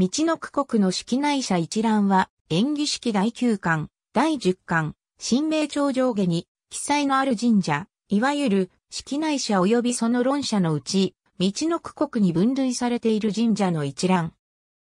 道の区国の式内社一覧は、演技式第9巻、第10巻、新名帳上下に、記載のある神社、いわゆる、式内社及びその論者のうち、道の区国に分類されている神社の一覧。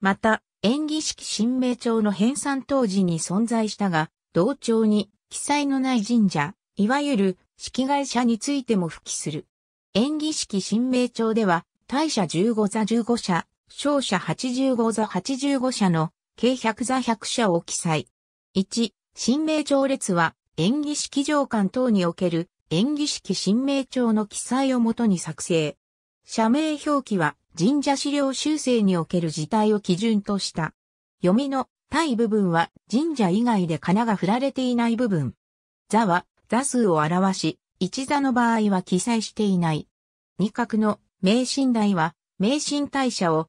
また、演技式新名帳の編纂当時に存在したが、同調に記載のない神社、いわゆる式外社についても付記する。演技式新名帳では、大社15座15社、勝者85座85社の計100座100社を記載。1、新名帳列は演技式上巻等における演技式新名帳の記載をもとに作成。社名表記は神社資料修正における事態を基準とした。読みの対部分は神社以外で仮名が振られていない部分。座は座数を表し、一座の場合は記載していない。二角の名神台は名神大社を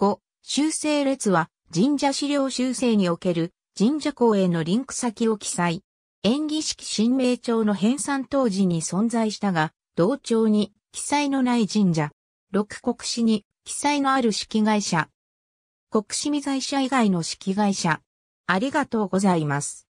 5、修正列は神社資料修正における神社公へのリンク先を記載。演技式新名帳の編纂当時に存在したが、同帳に記載のない神社。六国史に記載のある式会社。国史未在社以外の式会社。ありがとうございます。